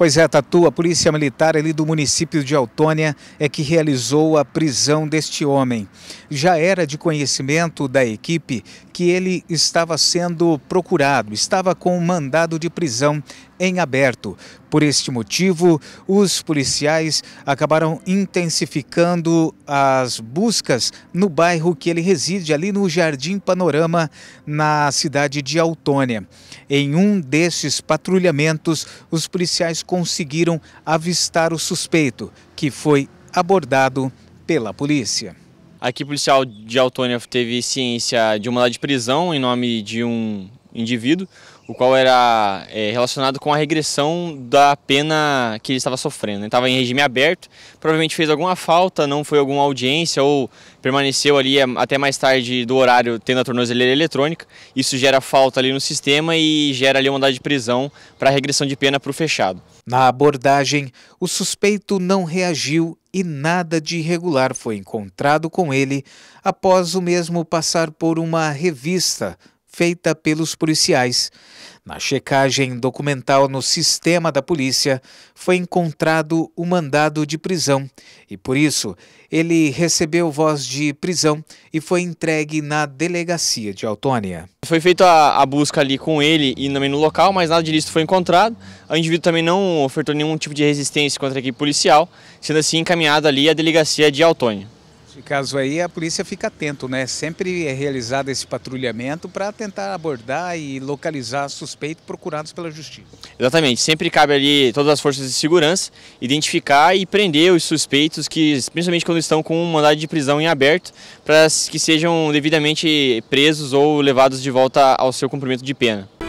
Pois é, Tatu, a polícia militar ali do município de Autônia é que realizou a prisão deste homem. Já era de conhecimento da equipe que ele estava sendo procurado, estava com um mandado de prisão em aberto. Por este motivo, os policiais acabaram intensificando as buscas no bairro que ele reside, ali no Jardim Panorama, na cidade de Autônia. Em um desses patrulhamentos, os policiais conseguiram avistar o suspeito, que foi abordado pela polícia. A equipe policial de Autônia teve ciência de uma de prisão em nome de um indivíduo, o qual era é, relacionado com a regressão da pena que ele estava sofrendo. Ele estava em regime aberto, provavelmente fez alguma falta, não foi alguma audiência ou permaneceu ali é, até mais tarde do horário tendo a tornozeleira eletrônica. Isso gera falta ali no sistema e gera ali uma mandado de prisão para regressão de pena para o fechado. Na abordagem, o suspeito não reagiu e nada de irregular foi encontrado com ele após o mesmo passar por uma revista feita pelos policiais. Na checagem documental no sistema da polícia, foi encontrado o um mandado de prisão e, por isso, ele recebeu voz de prisão e foi entregue na delegacia de Autônia. Foi feita a, busca ali com ele e também no local, mas nada de lícito foi encontrado. O indivíduo também não ofertou nenhum tipo de resistência contra a equipe policial, sendo assim encaminhado ali à delegacia de Autônia. Nesse caso aí a polícia fica atento, né? Sempre é realizado esse patrulhamento para tentar abordar e localizar suspeitos procurados pela justiça. Exatamente, sempre cabe ali todas as forças de segurança identificar e prender os suspeitos que, principalmente quando estão com um mandado de prisão em aberto, para que sejam devidamente presos ou levados de volta ao seu cumprimento de pena.